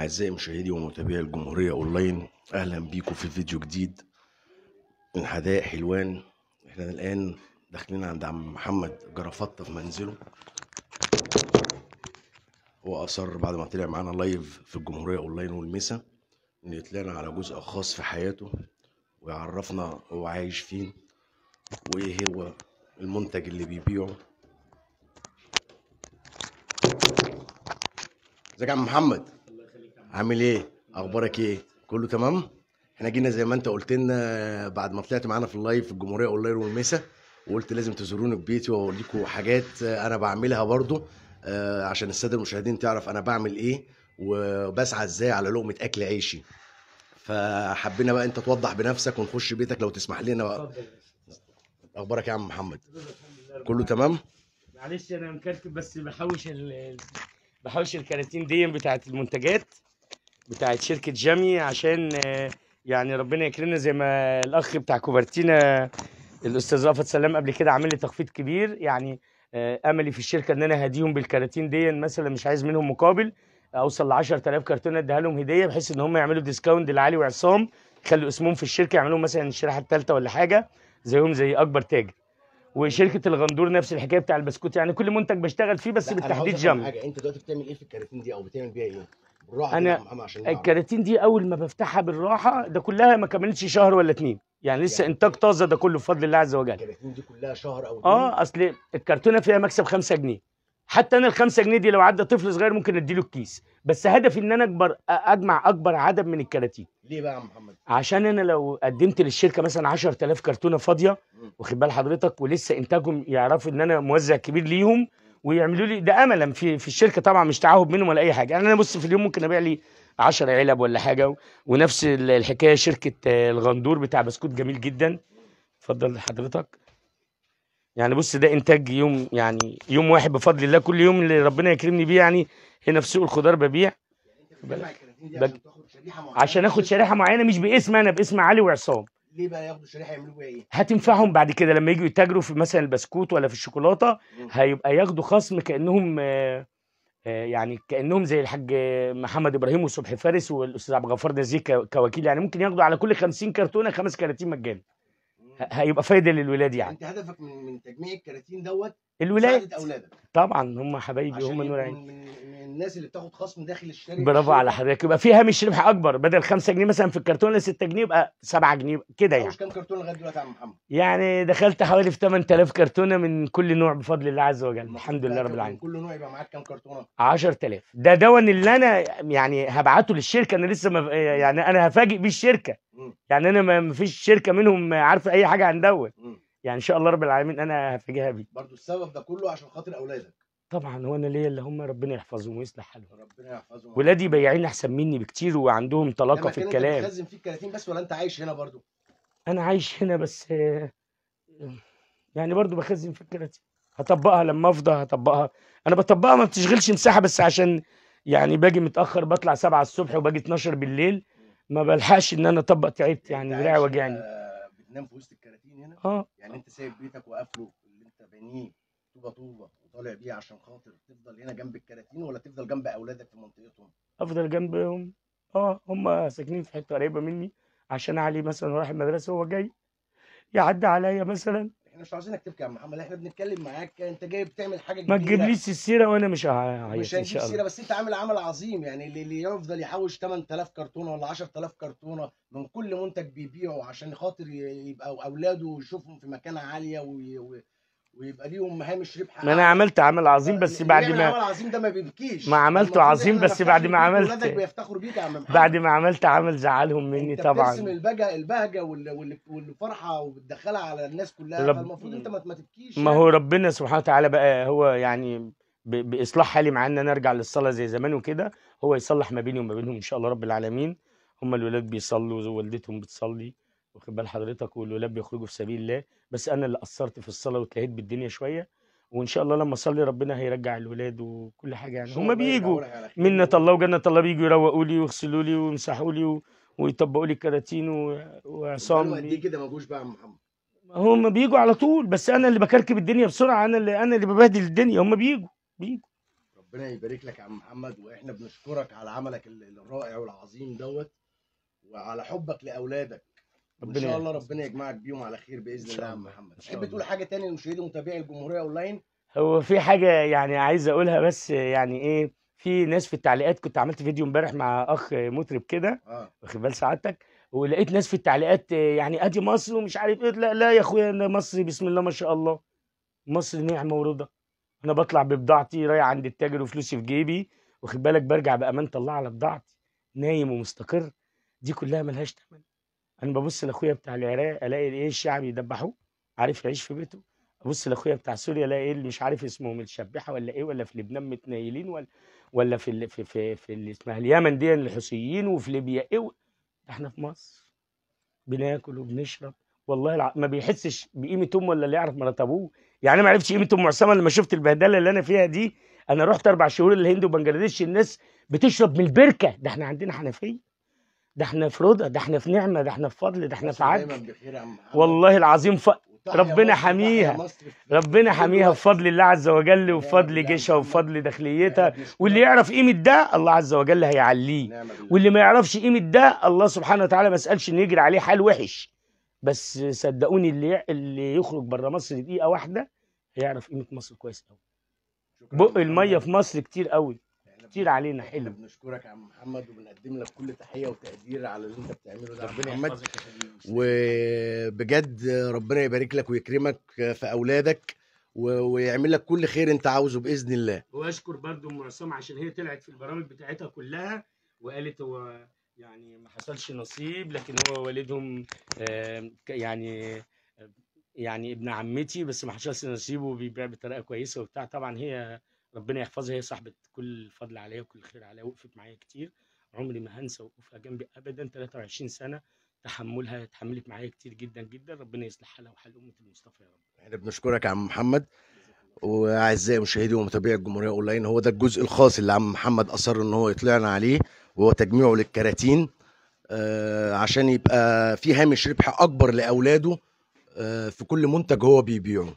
أعزائي مشاهدي ومتابعي الجمهورية أونلاين أهلا بيكم في فيديو جديد من حدائق حلوان احنا الآن داخلين عند عم محمد جرفطة في منزله هو أصر بعد ما طلع معانا لايف في الجمهورية أونلاين والمسا إنه يطلعنا على جزء خاص في حياته ويعرفنا هو عايش فين وإيه هو المنتج اللي بيبيعه ازيك يا عم محمد عامل ايه اخبارك ايه كله تمام احنا جينا زي ما انت قلت لنا آه، بعد ما طلعت معانا في اللايف في الجمهوريه اونلاين والمسا وقلت لازم تزوروني في بيتي واوريكم حاجات آه، انا بعملها برضو آه، عشان الساده المشاهدين تعرف انا بعمل ايه وبسعى ازاي على لقمه اكل عيشي فحبينا بقى انت توضح بنفسك ونخش بيتك لو تسمح لنا بقى اخبارك يا عم محمد كله تمام معلش انا مكركب بس بحوش ال... بحوش الكراتين دي بتاعت المنتجات بتاعت شركه جامي عشان آه، يعني ربنا يكرمنا زي ما الاخ بتاع كوبرتينا آه، الاستاذ رافت سلام قبل كده عامل لي تخفيض كبير يعني آه، املي في الشركه ان انا هديهم بالكراتين دي مثلا مش عايز منهم مقابل اوصل ل 10000 كرتونه اديها لهم هديه بحيث ان هم يعملوا ديسكاونت لعلي وعصام يخلوا اسمهم في الشركه يعملوا مثلا الشريحه الثالثه ولا حاجه زيهم زي اكبر تاجر وشركه الغندور نفس الحكايه بتاع البسكوت يعني كل منتج بشتغل فيه بس بالتحديد جامد انت دلوقتي بتعمل ايه في الكراتين دي او بتعمل بيها ايه بالراحه انا الكراتين دي اول ما بفتحها بالراحه ده كلها ما كملتش شهر ولا اتنين يعني لسه يعني انتاج طازه ده كله بفضل الله عز وجل الكراتين دي كلها شهر او اتنين اه اصل الكرتونه فيها مكسب 5 جنيه حتى انا ال 5 جنيه دي لو عدى طفل صغير ممكن اديله الكيس بس هدفي ان انا اكبر اجمع اكبر عدد من الكراتين ليه بقى يا محمد عشان انا لو قدمت للشركه مثلا 10000 كرتونه فاضيه واخد بال حضرتك ولسه انتاجهم يعرفوا ان انا موزع كبير ليهم ويعملوا لي ده املا في في الشركه طبعا مش تعهد منهم ولا اي حاجه يعني انا بص في اليوم ممكن ابيع لي 10 علب ولا حاجه ونفس الحكايه شركه آه، الغندور بتاع بسكوت جميل جدا اتفضل حضرتك يعني بص ده انتاج يوم يعني يوم واحد بفضل الله كل يوم اللي ربنا يكرمني بيه يعني هنا في سوق الخضار ببيع يعني عشان اخد شريحه معينه مش باسم انا باسم علي وعصام ليه بقى ياخدوا شريحه يعملوا بيها ايه؟ هتنفعهم بعد كده لما يجوا يتاجروا في مثلا البسكوت ولا في الشوكولاته هيبقى ياخدوا خصم كانهم آه، آه، يعني كانهم زي الحاج محمد ابراهيم وصبحي فارس والاستاذ عبد الغفار نزيه كوكيل يعني ممكن ياخدوا على كل 50 كرتونه خمس كراتين مجانا هيبقى فايده للولاد يعني انت هدفك من من تجميع الكراتين دوت الولاد اولادك طبعا هم حبايبي هم نور عيني الناس اللي بتاخد خصم داخل الشركه برافو على حضرتك يبقى فيها مش ربح اكبر بدل 5 جنيه مثلا في الكرتون ل 6 جنيه يبقى 7 جنيه كده يعني مش كام كرتون لغايه دلوقتي يا عم محمد يعني دخلت حوالي في 8000 كرتونه من كل نوع بفضل الله عز وجل الحمد لله رب العالمين كل نوع يبقى معاك كام كرتونه 10000 ده دون اللي انا يعني هبعته للشركه انا لسه مف... يعني انا هفاجئ بيه الشركه يعني انا ما فيش شركه منهم عارفه اي حاجه عن دوت يعني ان شاء الله رب العالمين انا هفاجئها بيه برضه السبب ده كله عشان خاطر اولادك طبعا هو انا ليا اللي هم ربنا يحفظهم ويصلح حالهم ربنا يحفظهم ولادي بياعين احسن مني بكتير وعندهم طلاقه في الكلام انت بتخزن فيك 30 بس ولا انت عايش هنا برضو انا عايش هنا بس يعني برضو بخزن في الكراتين هطبقها لما افضى هطبقها انا بطبقها ما بتشغلش مساحه بس عشان يعني باجي متاخر بطلع 7 الصبح وباجي 12 بالليل ما بلحقش ان انا اطبق تعبت يعني, يعني دراعي وجعني بتنام في وسط الكراتين هنا اه يعني انت سايب بيتك وقافله اللي انت بنيه طوبه طوبه وطالع بيه عشان خاطر تفضل هنا جنب الكراتين ولا تفضل جنب اولادك في منطقتهم؟ افضل جنبهم اه هم ساكنين في حته قريبه مني عشان علي مثلا رايح المدرسه وهو جاي يعدي عليا مثلا احنا مش عاوزينك تبكي يا عم محمد احنا بنتكلم معاك انت جاي بتعمل حاجه كبيره ما تجيبليش السيره وانا مش هعيط مش هنجيب السيره بس انت عامل عمل عظيم يعني اللي يفضل يحوش 8000 كرتونه ولا 10000 كرتونه من كل منتج بيبيعه عشان خاطر يبقى اولاده يشوفهم في مكانه عاليه ويبقى ليهم هامش ربح ما انا عملت عمل عظيم بس بعد يعني ما عمل عظيم ده ما بيبكيش ما عملته عظيم بس بعد ما عملت ولادك بيفتخروا بيك يا عم محمد بعد ما عملت عمل زعلهم مني انت طبعا بترسم البهجه البهجه والفرحه وبتدخلها على الناس كلها فالمفروض انت ما تبكيش ما يعني. هو ربنا سبحانه وتعالى بقى هو يعني باصلاح حالي مع ان انا ارجع للصلاه زي زمان وكده هو يصلح ما بيني وما بينهم ان شاء الله رب العالمين هم الولاد بيصلوا ووالدتهم بتصلي واخد بال حضرتك والولاد بيخرجوا في سبيل الله بس انا اللي قصرت في الصلاه واتلهيت بالدنيا شويه وان شاء الله لما اصلي ربنا هيرجع الولاد وكل حاجه يعني هم بيجوا منة الله وجنة الله بيجوا يروقوا لي ويغسلوا لي ويمسحوا لي ويطبقوا لي الكراتين وعصام قد ايه كده ما جوش بقى يا محمد هم بيجوا على طول بس انا اللي بكركب الدنيا بسرعه انا اللي انا اللي ببهدل الدنيا هم بيجوا بيجوا ربنا يبارك لك يا عم محمد واحنا بنشكرك على عملك الرائع والعظيم دوت وعلى حبك لاولادك ربنا ان شاء الله ربنا يجمعك بيهم على خير باذن الله يا عم محمد تحب تقول حاجه ثانيه لمشاهدي ومتابعي الجمهوريه اونلاين هو في حاجه يعني عايز اقولها بس يعني ايه في ناس في التعليقات كنت عملت فيديو امبارح مع اخ مطرب كده آه. واخد بال سعادتك ولقيت ناس في التعليقات يعني ادي مصر ومش عارف ايه لا لا يا اخويا مصر بسم الله ما شاء الله مصر نعمه ورضا انا بطلع ببضاعتي رايح عند التاجر وفلوسي في جيبي واخد بالك برجع بامان طلع على بضاعتي نايم ومستقر دي كلها ملهاش تمن انا ببص لاخويا بتاع العراق الاقي ايه الشعب يدبحوه عارف يعيش في بيته ابص لاخويا بتاع سوريا الاقي ايه اللي مش عارف اسمهم الشبيحه ولا ايه ولا في لبنان متنيلين ولا ولا في اللي في في, في اللي اسمها اليمن دي الحوثيين وفي ليبيا ايه احنا في مصر بناكل وبنشرب والله الع... ما بيحسش بقيمه امه ولا اللي يعرف مرات ابوه يعني انا ما عرفتش قيمه ام عصام لما شفت البهدله اللي انا فيها دي انا رحت اربع شهور الهند وبنجلاديش الناس بتشرب من البركه ده احنا عندنا حنفيه ده احنا في رضا ده احنا في نعمه ده احنا في فضل ده احنا في عدل والله العظيم ف... ربنا حميها ربنا حميها بفضل الله عز وجل وبفضل جيشها وبفضل داخليتها واللي يعرف قيمه ده الله عز وجل هيعليه واللي ما يعرفش قيمه ده الله سبحانه وتعالى ما اسالش ان يجري عليه حال وحش بس صدقوني اللي اللي يخرج بره مصر دقيقه واحده هيعرف قيمه مصر كويس قوي بق الميه في مصر كتير قوي كتير علينا حلو بنشكرك يا عم محمد وبنقدم لك كل تحيه وتقدير على اللي انت بتعمله ده ربنا محمد وبجد ربنا يبارك لك ويكرمك في اولادك و... ويعمل لك كل خير انت عاوزه باذن الله واشكر برضو ام عصام عشان هي طلعت في البرامج بتاعتها كلها وقالت هو يعني ما حصلش نصيب لكن هو والدهم يعني يعني ابن عمتي بس ما حصلش نصيبه وبيبيع بطريقه كويسه وبتاع طبعا هي ربنا يحفظها هي صاحبه كل الفضل عليا وكل الخير عليا وقفت معايا كتير عمري ما هنسى وقوفها جنبي ابدا 23 سنه تحملها اتحملت معايا كتير جدا جدا ربنا يصلح حالها وحال امه المصطفى يا رب احنا بنشكرك يا عم محمد واعزائي مشاهدي ومتابعي الجمهوريه اونلاين هو ده الجزء الخاص اللي عم محمد اصر ان هو يطلعنا عليه وهو تجميعه للكراتين آه عشان يبقى في هامش ربح اكبر لاولاده آه في كل منتج هو بيبيعه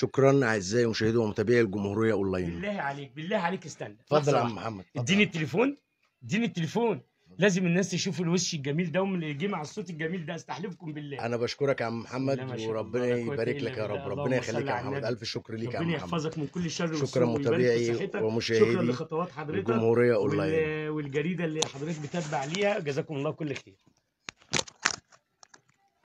شكرا اعزائي مشاهدي ومتابعي الجمهوريه اونلاين بالله عليك بالله عليك استنى اتفضل يا عم محمد اديني التليفون اديني التليفون لازم الناس تشوف الوش الجميل ده اللي جه مع الصوت الجميل ده استحلفكم بالله انا بشكرك يا عم محمد وربنا يبارك لك يا رب ربنا يخليك يا عم محمد الف شكر ليك يا عم محمد ربنا يحفظك من كل شر شكرا متابعي ومشاهدي شكرا لخطوات حضرتك الجمهوريه اونلاين والجريده اللي حضرتك بتتبع ليها جزاكم الله كل خير